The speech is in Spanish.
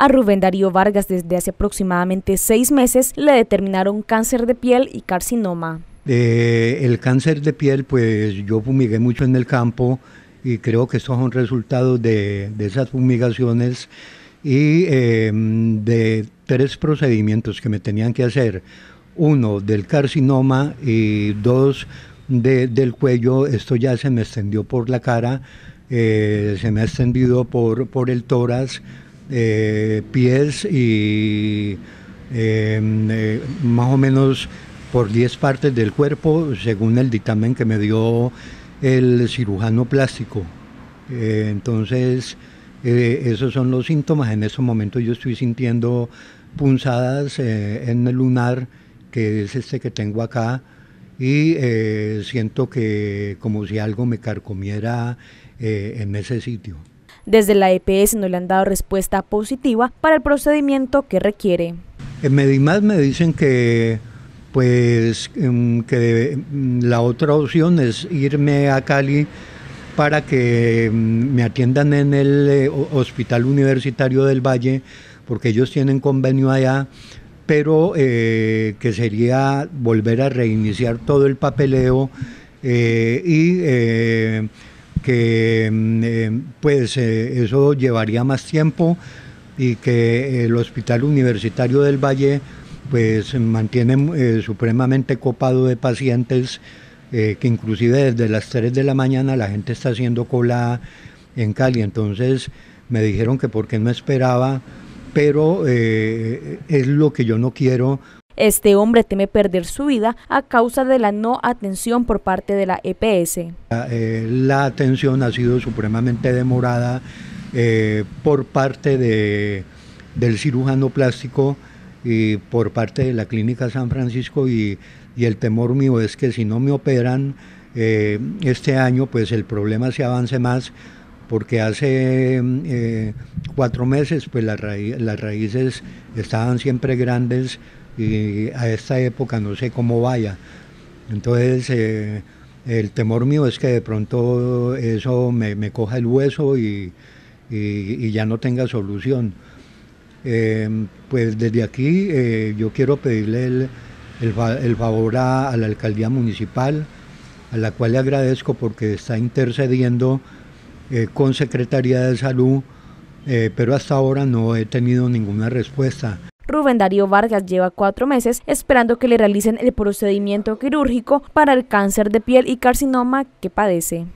A Rubén Darío Vargas desde hace aproximadamente seis meses le determinaron cáncer de piel y carcinoma. Eh, el cáncer de piel, pues yo fumigué mucho en el campo y creo que esto es un de, de esas fumigaciones y em, de tres procedimientos que me tenían que hacer. Uno del carcinoma y dos del cuello. Esto ya se me extendió por la cara, eh, se me ha extendido por, por el tórax eh, pies y em, eh, más o menos por 10 partes del cuerpo, según el dictamen que me dio el cirujano plástico. Eh, entonces, esos son los síntomas. En estos momento yo estoy sintiendo punzadas en el lunar, que es este que tengo acá y siento que como si algo me carcomiera en ese sitio. Desde la EPS no le han dado respuesta positiva para el procedimiento que requiere. En Medimás me dicen que pues em, que la otra opción es irme a Cali para que em, me atiendan en el eh, Hospital Universitario del Valle, porque ellos tienen convenio allá, pero eh, que sería volver a reiniciar todo el papeleo eh, y que mm, eh, pues eh, eso llevaría más tiempo y que el Hospital Universitario del Valle pues mantiene eh, supremamente copado de pacientes que inclusive desde las 3 de la mañana la gente está haciendo cola en Cali. Entonces me dijeron que porque no esperaba, pero es lo que yo no quiero este hombre teme perder su vida a causa de la no atención por parte de la EPS. Ah, eh, la, atención ha sido supremamente demorada eh, por parte de, del cirujano plástico y por parte de la Clínica San Francisco y, el temor mío es que si no me operan eh, este año, pues el problema se avance más porque hace cuatro meses, pues las, raíces estaban siempre grandes y a esta época no sé cómo vaya. Entonces, eh, el temor mío es que de pronto eso me, coja el hueso y, ya no tenga solución. Em, pues desde aquí eh, yo quiero pedirle el, favor a, la alcaldía municipal, a la cual le agradezco porque está intercediendo eh, con Secretaría de Salud eh, pero hasta ahora no he tenido ninguna respuesta. Rubén Darío Vargas lleva cuatro meses esperando que le realicen el procedimiento quirúrgico para el cáncer de piel y carcinoma que padece.